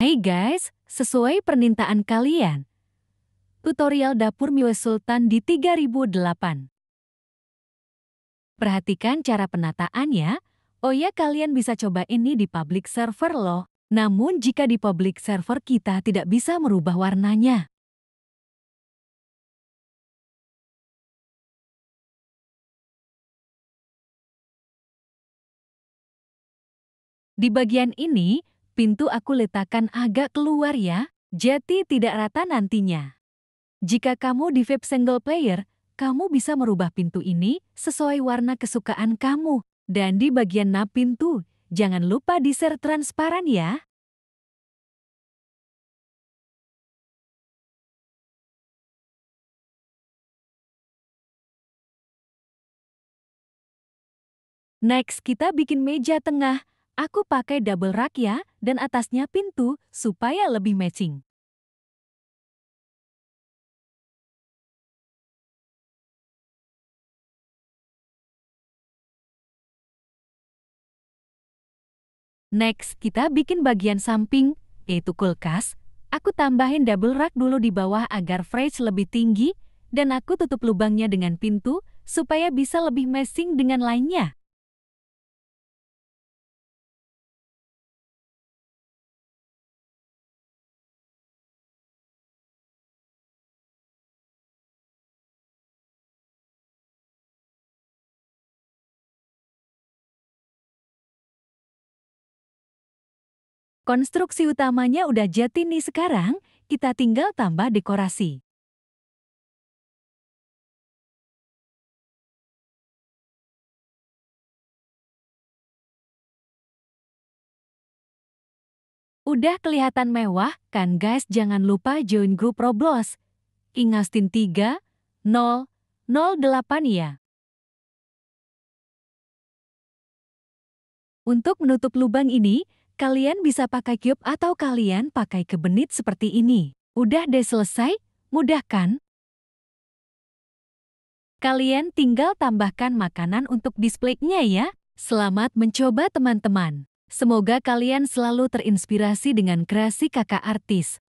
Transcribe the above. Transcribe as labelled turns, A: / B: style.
A: Hey guys, sesuai permintaan kalian. Tutorial dapur Miwe Sultan di 3008. Perhatikan cara penataannya. Oh ya, kalian bisa coba ini di public server loh. Namun jika di public server kita tidak bisa merubah warnanya. Di bagian ini, pintu aku letakkan agak keluar ya, jadi tidak rata nantinya. Jika kamu di vape single player, kamu bisa merubah pintu ini sesuai warna kesukaan kamu. Dan di bagian nap pintu, jangan lupa di-share transparan ya. Next, kita bikin meja tengah. Aku pakai double rak ya, dan atasnya pintu, supaya lebih matching. Next, kita bikin bagian samping, yaitu kulkas. Aku tambahin double rak dulu di bawah agar fridge lebih tinggi, dan aku tutup lubangnya dengan pintu, supaya bisa lebih matching dengan lainnya.
B: Konstruksi utamanya udah jadi nih sekarang, kita tinggal tambah dekorasi.
A: Udah kelihatan mewah, kan guys jangan lupa join grup Roblox. Ingastin 3, 0, delapan ya. Untuk menutup lubang ini, Kalian bisa pakai cube atau kalian pakai kebenit seperti ini. Udah deh selesai, mudah kan? Kalian tinggal tambahkan makanan untuk displaynya ya. Selamat mencoba teman-teman. Semoga kalian selalu terinspirasi dengan kreasi kakak artis.